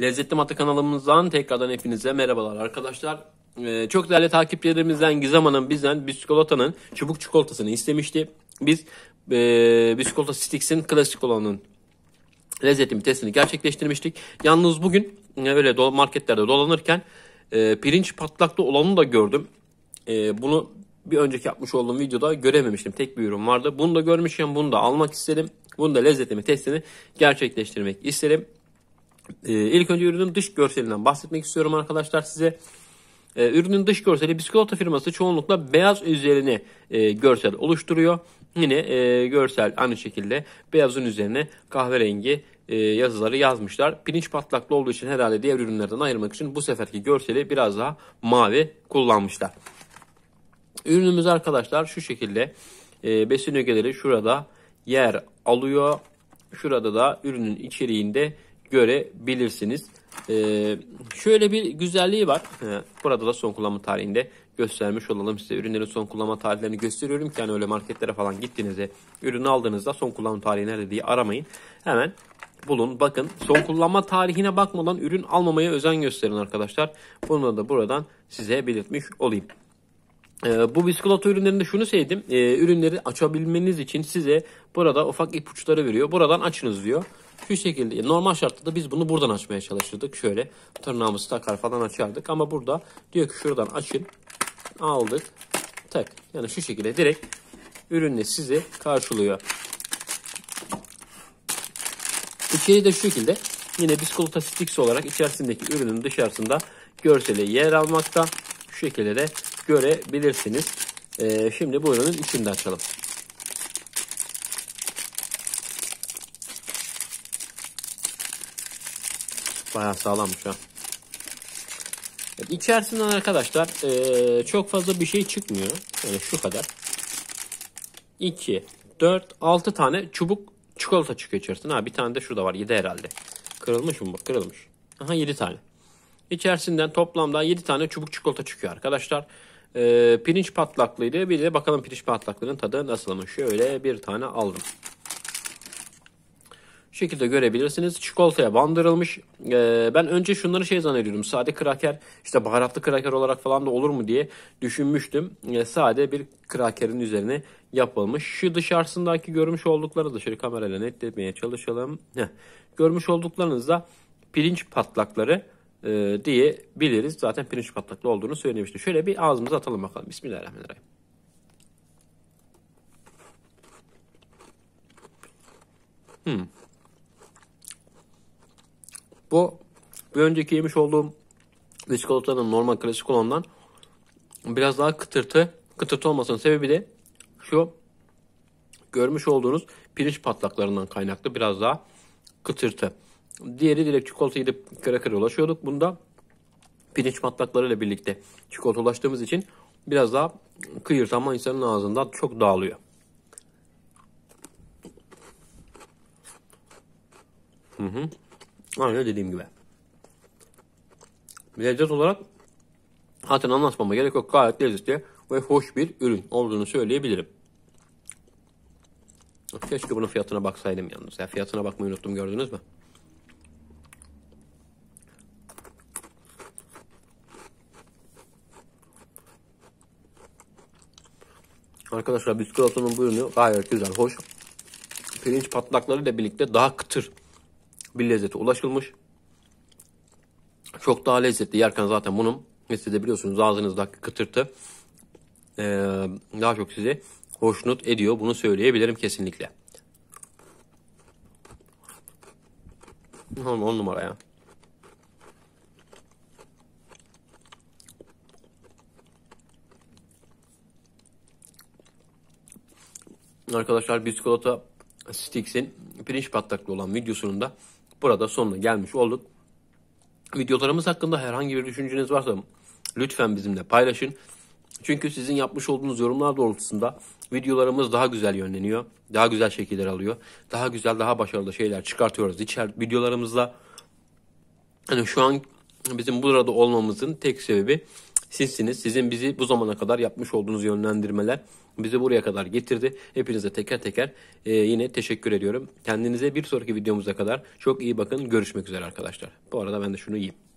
Lezzetli Mata kanalımızdan tekrardan hepinize merhabalar arkadaşlar. Ee, çok değerli takipçilerimizden Gizem Hanım bizden bisikolatanın çubuk çikolatasını istemişti. Biz e, bisikolata stixin klasik olanın lezzetimi testini gerçekleştirmiştik. Yalnız bugün böyle öyle do marketlerde dolanırken e, pirinç patlaklı olanı da gördüm. E, bunu bir önceki yapmış olduğum videoda görememiştim. Tek bir ürün vardı. Bunu da görmüşken bunu da almak istedim. Bunu da lezzetimi testini gerçekleştirmek isterim. Ee, ilk önce ürünün dış görselinden bahsetmek istiyorum arkadaşlar size. Ee, ürünün dış görseli bisiklet firması çoğunlukla beyaz üzerine e, görsel oluşturuyor. Yine e, görsel aynı şekilde beyazın üzerine kahverengi e, yazıları yazmışlar. Pirinç patlaklı olduğu için herhalde diğer ürünlerden ayırmak için bu seferki görseli biraz daha mavi kullanmışlar. Ürünümüz arkadaşlar şu şekilde e, besin ögeleri şurada yer alıyor. Şurada da ürünün içeriğinde görebilirsiniz. Ee, şöyle bir güzelliği var. Ee, burada da son kullanma tarihinde göstermiş olalım size. Ürünlerin son kullanma tarihlerini gösteriyorum ki hani öyle marketlere falan gittiğinizde ürünü aldığınızda son kullanma tarihi nerede diye aramayın. Hemen bulun bakın son kullanma tarihine bakmadan ürün almamaya özen gösterin arkadaşlar. Bunu da buradan size belirtmiş olayım. Ee, bu bisiklet ürünlerinde şunu sevdim. Ee, ürünleri açabilmeniz için size burada ufak ipuçları veriyor. Buradan açınız diyor. Şu şekilde normal şartta da biz bunu buradan açmaya çalışırdık. Şöyle tırnağımızı takar falan açardık. Ama burada diyor ki şuradan açın. Aldık. Tak. Yani şu şekilde direkt ürünle sizi karşılıyor. İçeri de şu şekilde yine biskolata sticks olarak içerisindeki ürünün dışarısında görseli yer almakta. Şu şekilde de görebilirsiniz. Ee, şimdi bu ürünün içini de açalım. Bayağı sağlammış ha. Evet, içerisinden arkadaşlar e, çok fazla bir şey çıkmıyor. Yani şu kadar. 2, 4, 6 tane çubuk çikolata çıkıyor içerisinde. Ha bir tane de şurada var. 7 herhalde. Kırılmış mı bak Kırılmış. Aha 7 tane. İçerisinden toplamda 7 tane çubuk çikolata çıkıyor arkadaşlar. Ee, pirinç patlaklıydı. Bir de bakalım pirinç patlaklarının tadı nasılmış. Şöyle bir tane aldım. Şu şekilde görebilirsiniz. Çikolataya bandırılmış. Ee, ben önce şunları şey zannediyordum. Sade kraker işte baharatlı kraker olarak falan da olur mu diye düşünmüştüm. Ee, sade bir krakerin üzerine yapılmış. Şu dışarısındaki görmüş oldukları da şöyle kamerayla netletmeye çalışalım. Heh. Görmüş olduklarınızda pirinç patlakları e, diye biliriz. Zaten pirinç patlaklı olduğunu söylemiştim. Şöyle bir ağzımıza atalım bakalım. Bismillahirrahmanirrahim. Hmm. Bu bir önceki yemiş olduğum çikolatanın normal klasik olandan biraz daha kıtırtı. Kıtırtı olmasının sebebi de şu görmüş olduğunuz pirinç patlaklarından kaynaklı biraz daha kıtırtı. Diğeri direkt çikolata gidip kıra kıra ulaşıyorduk. Bunda pirinç patlaklarıyla birlikte çikolata ulaştığımız için biraz daha kıyır, ama insanın ağzında çok dağılıyor. Hı hı. Öyle dediğim gibi. Lezzet olarak zaten anlatmama gerek yok. Gayet lezzetli ve hoş bir ürün olduğunu söyleyebilirim. Keşke bunun fiyatına baksaydım yalnız. Ya fiyatına bakmayı unuttum gördünüz mü? Arkadaşlar bisküvi bu ürünü gayet güzel, hoş. Pirinç patlakları ile birlikte daha kıtır bir lezzete ulaşılmış. Çok daha lezzetli yerken zaten bunu hissedebiliyorsunuz. Ağzınızdaki kıtırtı ee, daha çok sizi hoşnut ediyor. Bunu söyleyebilirim kesinlikle. 10 numara ya. Arkadaşlar biz Biskolata Sticks'in pirinç patlaklı olan videosunun da burada sonuna gelmiş olduk. Videolarımız hakkında herhangi bir düşünceniz varsa lütfen bizimle paylaşın. Çünkü sizin yapmış olduğunuz yorumlar doğrultusunda videolarımız daha güzel yönleniyor. Daha güzel şekiller alıyor. Daha güzel, daha başarılı şeyler çıkartıyoruz içer videolarımızla. hani şu an bizim burada olmamızın tek sebebi Sizsiniz. Sizin bizi bu zamana kadar yapmış olduğunuz yönlendirmeler bizi buraya kadar getirdi. Hepinize teker teker e, yine teşekkür ediyorum. Kendinize bir sonraki videomuza kadar çok iyi bakın. Görüşmek üzere arkadaşlar. Bu arada ben de şunu yiyeyim.